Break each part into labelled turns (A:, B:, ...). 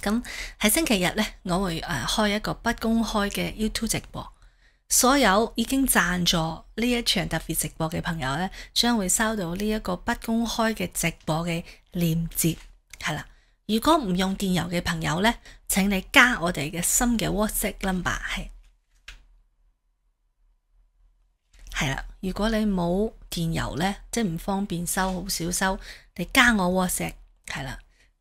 A: 咁喺星期日咧，我会诶开一个不公开嘅 YouTube 直播，所有已经赞助呢一场特别直播嘅朋友咧，将会收到呢一个不公开嘅直播嘅链接，系啦。如果唔用电邮嘅朋友咧，请你加我哋嘅新嘅 WhatsApp number，系系啦。如果你冇电邮咧，即系唔方便收，好少收，你加我 WhatsApp，系啦。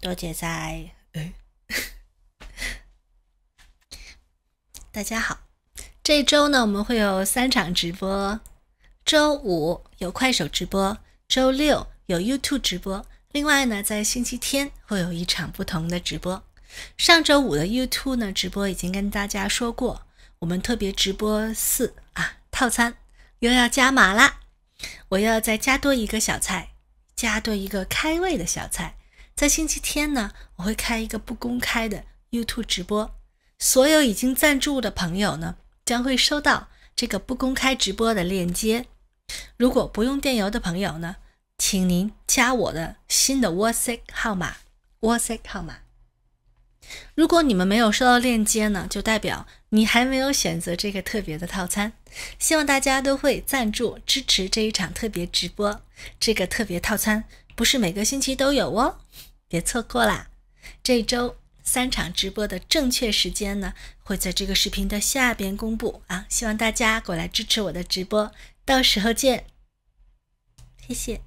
A: 多姐在，大家好。这周呢，我们会有三场直播，周五有快手直播，周六有 YouTube 直播。另外呢，在星期天会有一场不同的直播。上周五的 YouTube 呢直播已经跟大家说过，我们特别直播四啊套餐又要加码啦，我要再加多一个小菜，加多一个开胃的小菜。在星期天呢，我会开一个不公开的 YouTube 直播，所有已经赞助的朋友呢，将会收到这个不公开直播的链接。如果不用电邮的朋友呢，请您加我的新的 WhatsApp 号码。WhatsApp 号码。如果你们没有收到链接呢，就代表你还没有选择这个特别的套餐。希望大家都会赞助支持这一场特别直播。这个特别套餐不是每个星期都有哦。别错过啦！这周三场直播的正确时间呢，会在这个视频的下边公布啊！希望大家过来支持我的直播，到时候见，谢谢。